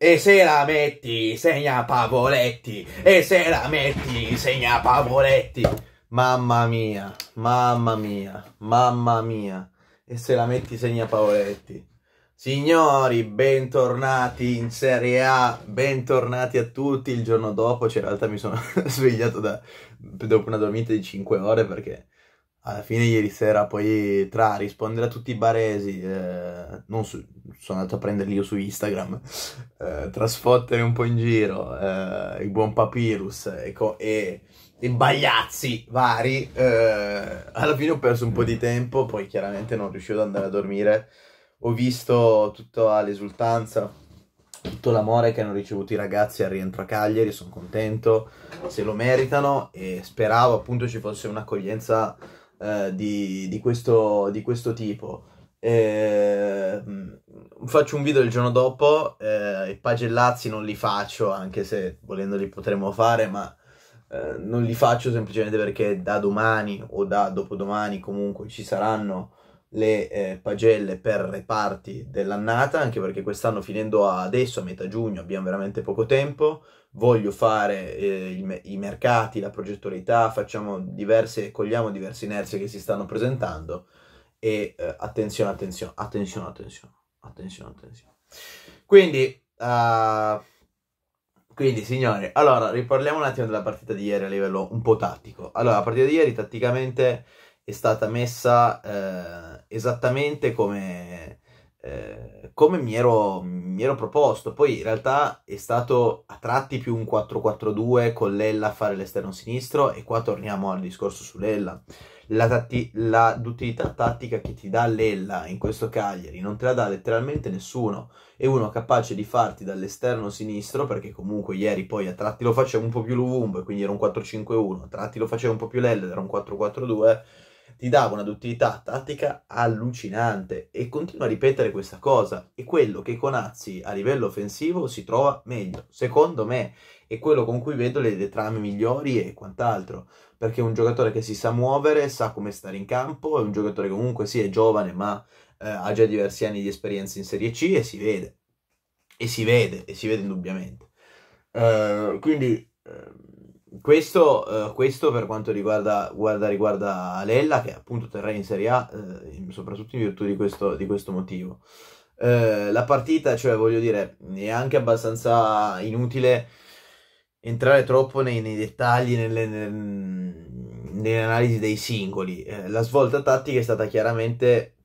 E se la metti, segna Pavoletti. E se la metti, segna Pavoletti. Mamma mia, mamma mia, mamma mia. E se la metti, segna Pavoletti. Signori, bentornati in Serie A, bentornati a tutti. Il giorno dopo, c'era in realtà mi sono svegliato da, dopo una dormita di 5 ore perché alla fine ieri sera poi tra rispondere a tutti i baresi, eh, non su, sono andato a prenderli io su Instagram, eh, trasfottere un po' in giro eh, il buon Papyrus ecco, e, co- e, e bagliazzi vari, eh, alla fine ho perso un po' di mm. tempo, poi chiaramente non riuscivo ad andare a dormire, ho visto tutta l'esultanza, tutto l'amore che hanno ricevuto i ragazzi al rientro a Cagliari, sono contento, se lo meritano e speravo appunto ci fosse un'accoglienza eh, di, di, questo, di, questo, tipo. Eh, faccio un video il giorno dopo, eh, i pagellazzi non li faccio, anche se volendoli potremmo fare, ma eh, non li faccio semplicemente perché da domani o da dopodomani comunque ci saranno le eh, pagelle per reparti dell'annata, anche perché quest'anno finendo adesso, a metà giugno, abbiamo veramente poco tempo, voglio fare eh, il, i mercati, la progettualità, facciamo diverse, cogliamo diverse inerzie che si stanno presentando e eh, attenzione, attenzione, attenzione, attenzione, attenzione, attenzione. Quindi, uh, quindi signori, allora riparliamo un attimo della partita di ieri a livello un po' tattico. Allora, la partita di ieri tatticamente è stata messa eh, esattamente come, eh, come mi ero, mi, ero, proposto. Poi in realtà è stato a tratti più un 4-4-2 con Lella a fare l'esterno sinistro e qua torniamo al discorso su Lella. La, tatti- la d'utilità tattica che ti dà Lella in questo Cagliari non te la dà letteralmente nessuno. È uno capace di farti dall'esterno sinistro, perché comunque ieri poi a tratti lo faceva un po' più Luvumbo e quindi era un 4-5-1, a tratti lo faceva un po' più Lella ed era un 4-4-2 ti dava una duttilità tattica allucinante e continua a ripetere questa cosa. È quello che Conazzi a livello offensivo si trova meglio, secondo me, è quello con cui vedo le, le trame migliori e quant'altro, perché è un giocatore che si sa muovere, sa come stare in campo, è un giocatore che comunque sì è giovane ma eh, ha già diversi anni di esperienza in Serie C e si vede, e si vede, e si vede indubbiamente. Uh, quindi... Uh questo, eh, questo, per quanto riguarda, guarda, riguarda, Lella, che appunto terrà in Serie A, eh, soprattutto in virtù di questo, di questo motivo. Eh, la partita, cioè, voglio dire, è anche abbastanza inutile entrare troppo nei, nei dettagli, nelle, nelle, nell'analisi dei singoli. Eh, la svolta tattica è stata chiaramente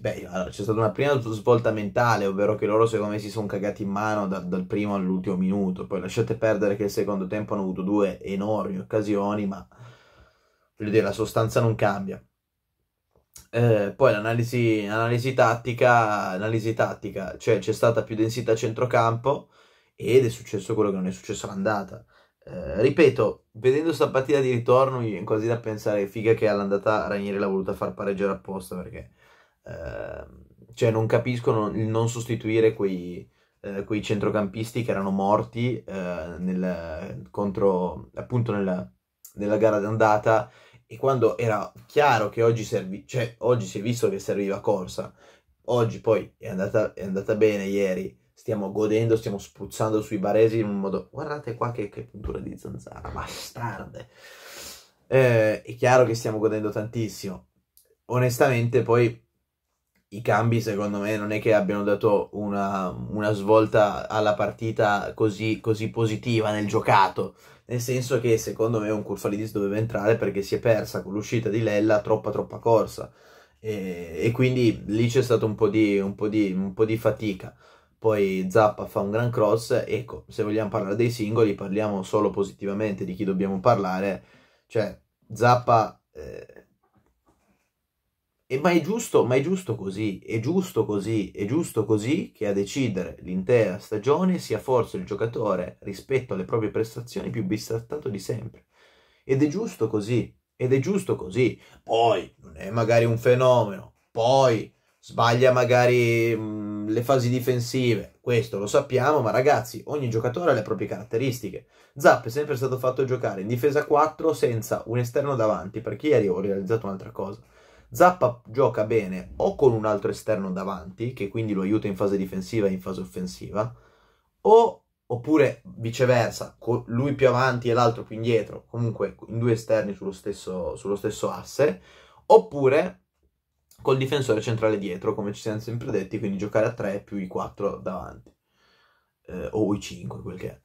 Beh, allora, c'è stata una prima svolta mentale, ovvero che loro secondo me si sono cagati in mano da, dal primo all'ultimo minuto. Poi lasciate perdere che il secondo tempo hanno avuto due enormi occasioni, ma voglio dire, la sostanza non cambia. Eh, poi l'analisi analisi tattica, analisi tattica, cioè c'è stata più densità a centrocampo ed è successo quello che non è successo all'andata. Eh, ripeto, vedendo questa partita di ritorno, mi viene quasi da pensare figa che all'andata Ranieri l'ha voluta far pareggiare apposta perché Ehm, cioè non capiscono il non sostituire quei, eh, quei centrocampisti che erano morti eh, nel, contro, appunto nella, nella gara d'andata e quando era chiaro che oggi, servi, cioè, oggi si è visto che serviva corsa, oggi poi è andata, è andata bene ieri, stiamo godendo, stiamo spruzzando sui baresi in un modo... Guardate qua che, che puntura di zanzara, bastarde! Eh, è chiaro che stiamo godendo tantissimo. Onestamente poi i cambi secondo me non è che abbiano dato una, una svolta alla partita così, così, positiva nel giocato, nel senso che secondo me un Curfalidis doveva entrare perché si è persa con l'uscita di Lella troppa troppa corsa e, e quindi lì c'è stato un, un, un po' di fatica. Poi Zappa fa un gran cross, ecco, se vogliamo parlare dei singoli parliamo solo positivamente di chi dobbiamo parlare, cioè Zappa... Eh, e ma è giusto, ma è giusto così, è giusto così, è giusto così che a decidere l'intera stagione sia forse il giocatore rispetto alle proprie prestazioni più bistrattato di sempre. Ed è giusto così, ed è giusto così. Poi non è magari un fenomeno, poi sbaglia magari mh, mm, le fasi difensive, questo lo sappiamo, ma ragazzi, ogni giocatore ha le proprie caratteristiche. Zapp è sempre stato fatto giocare in difesa 4 senza un esterno davanti, perché ieri ho realizzato un'altra cosa Zappa gioca bene o con un altro esterno davanti, che quindi lo aiuta in fase difensiva e in fase offensiva, o, oppure viceversa, con lui più avanti e l'altro più indietro, comunque in due esterni sullo stesso, sullo stesso asse, oppure col difensore centrale dietro, come ci siamo sempre detti, quindi giocare a 3 più i 4 davanti, eh, o i 5, quel che è.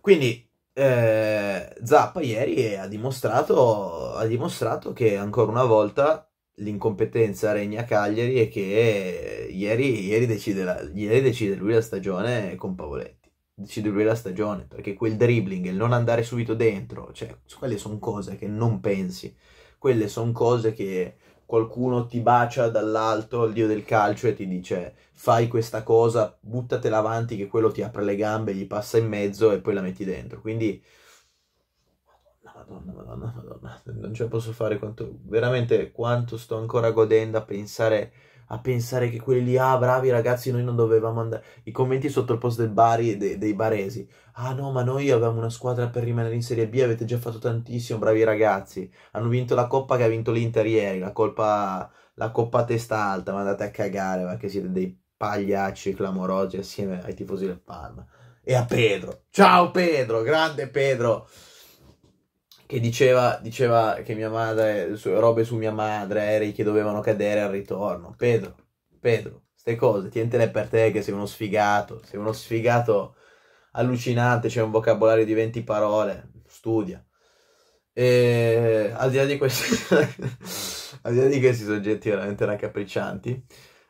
Quindi eh, Zappa ieri ha dimostrato, ha dimostrato che ancora una volta l'incompetenza regna a Cagliari e che ieri, ieri, decide la, ieri, decide lui la stagione con Pavoletti. Decide lui la stagione perché quel dribbling, il non andare subito dentro, cioè, quelle sono cose che non pensi, quelle sono cose che qualcuno ti bacia dall'alto, il dio del calcio, e ti dice fai questa cosa, buttatela avanti che quello ti apre le gambe, gli passa in mezzo e poi la metti dentro. Quindi, madonna, madonna, madonna, madonna, non ce la posso fare quanto, veramente quanto sto ancora godendo a pensare a pensare che quelli lì, ah bravi ragazzi, noi non dovevamo andare. I commenti sotto il post del Bari, de, dei baresi. Ah no, ma noi avevamo una squadra per rimanere in Serie B, avete già fatto tantissimo, bravi ragazzi. Hanno vinto la coppa che ha vinto l'Inter ieri, la, colpa, la coppa a testa alta, ma andate a cagare, ma che siete dei pagliacci clamorosi assieme ai tifosi del Palma. E a Pedro. Ciao Pedro, grande Pedro che diceva, diceva che mia madre, su, robe su mia madre, aerei che dovevano cadere al ritorno. Pedro, Pedro, queste cose, tientele per te che sei uno sfigato, sei uno sfigato allucinante, c'è un vocabolario di 20 parole, studia. E al di là di questi, al di là di questi soggetti veramente raccapriccianti,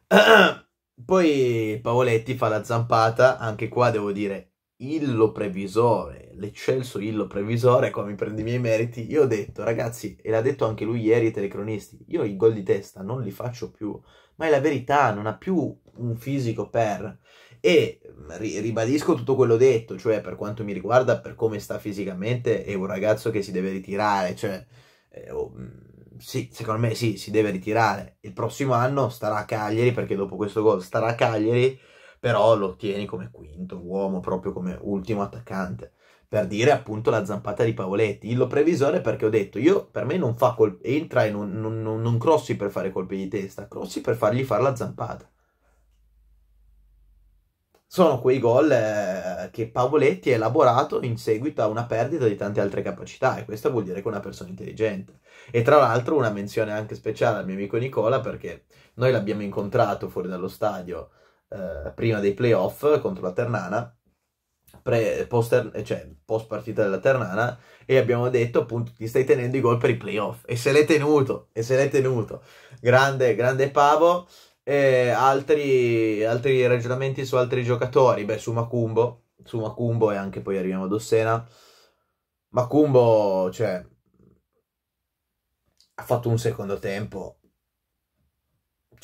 poi Pavoletti fa la zampata, anche qua devo dire illo previsore, l'eccelso illo previsore, qua mi prendo i miei meriti, io ho detto, ragazzi, e l'ha detto anche lui ieri ai telecronisti, io i gol di testa non li faccio più, ma è la verità, non ha più un fisico per... E mm, ri- ribadisco tutto quello detto, cioè per quanto mi riguarda, per come sta fisicamente, è un ragazzo che si deve ritirare, cioè... Eh, oh, mm, sì, secondo me sì, si deve ritirare. Il prossimo anno starà a Cagliari, perché dopo questo gol starà a Cagliari però lo tieni come quinto uomo, proprio come ultimo attaccante. Per dire appunto la zampata di Paoletti. Io l'ho previsore perché ho detto, io per me non fa colpi, entra e non, non, non crossi per fare colpi di testa, crossi per fargli fare la zampata sono quei gol eh, che Pavoletti ha elaborato in seguito a una perdita di tante altre capacità e questo vuol dire che è una persona intelligente. E tra l'altro una menzione anche speciale al mio amico Nicola perché noi l'abbiamo incontrato fuori dallo stadio eh, prima dei playoff contro la Ternana, pre, post, cioè, post partita della Ternana, e abbiamo detto appunto ti stai tenendo i gol per i playoff, e se l'hai tenuto, e se l'hai tenuto, grande, grande Pavo, e altri, altri ragionamenti su altri giocatori, beh su Macumbo, su Macumbo e anche poi arriviamo ad Ossena, Macumbo, cioè, ha fatto un secondo tempo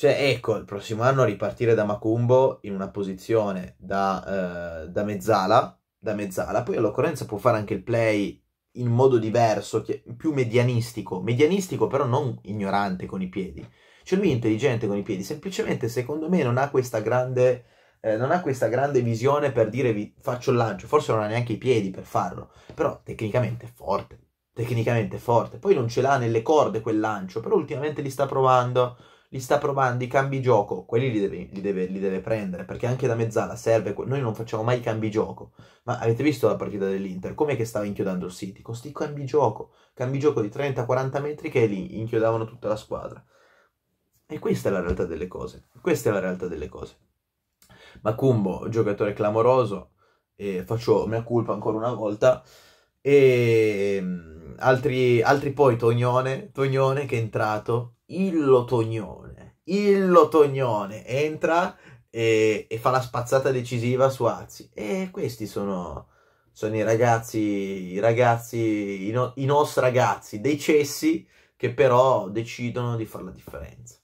cioè, ecco, il prossimo anno ripartire da Macumbo in una posizione da, eh, da mezzala, da mezzala, poi all'occorrenza può fare anche il play in modo diverso, più medianistico, medianistico però non ignorante con i piedi. Cioè lui è intelligente con i piedi, semplicemente secondo me non ha questa grande, eh, non ha questa grande visione per dire vi, faccio il lancio, forse non ha neanche i piedi per farlo, però tecnicamente è forte, tecnicamente è forte. Poi non ce l'ha nelle corde quel lancio, però ultimamente li sta provando, li sta provando i cambi gioco, quelli li deve, li deve, li deve prendere, perché anche da mezzala serve, noi non facciamo mai cambi gioco, ma avete visto la partita dell'Inter, com'è che stava inchiodando il City? Con sti cambi gioco, cambi gioco di 30-40 metri che lì inchiodavano tutta la squadra. E questa è la realtà delle cose, questa è la realtà delle cose. Macumbo, giocatore clamoroso, eh, faccio mia colpa ancora una volta, e ehm, altri, altri poi Tognone, Tognone che è entrato il Lotognone, il Lotognone entra e, e, fa la spazzata decisiva su Azzi. E questi sono, sono i ragazzi, i ragazzi, i, no, i nostri ragazzi dei cessi che però decidono di fare la differenza.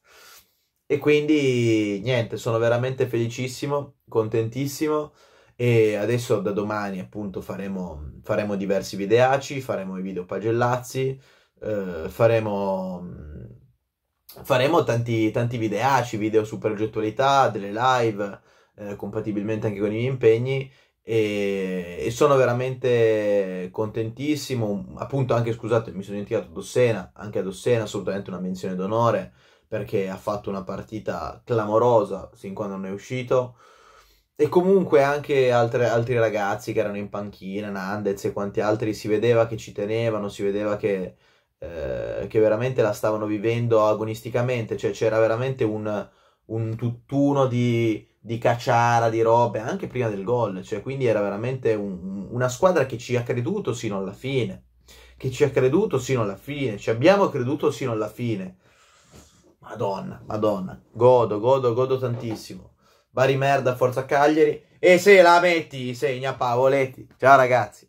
E quindi niente, sono veramente felicissimo, contentissimo e adesso da domani appunto faremo, faremo diversi videaci, faremo i video pagellazzi, eh, faremo faremo tanti, tanti videaci, video su progettualità, delle live, eh, compatibilmente anche con i miei impegni e, e, sono veramente contentissimo, appunto anche scusate mi sono dimenticato Dossena, anche a Dossena assolutamente una menzione d'onore perché ha fatto una partita clamorosa sin quando non è uscito e comunque anche altre, altri ragazzi che erano in panchina, Nandez e quanti altri, si vedeva che ci tenevano, si vedeva che eh, che veramente la stavano vivendo agonisticamente, cioè c'era veramente un, un tutt'uno di, di, cacciara, di robe, anche prima del gol, cioè quindi era veramente un, una squadra che ci ha creduto sino alla fine, che ci ha creduto sino alla fine, ci abbiamo creduto sino alla fine. Madonna, madonna, godo, godo, godo tantissimo. Bari merda, forza Cagliari. E se la metti, segna Pavoletti. Ciao ragazzi.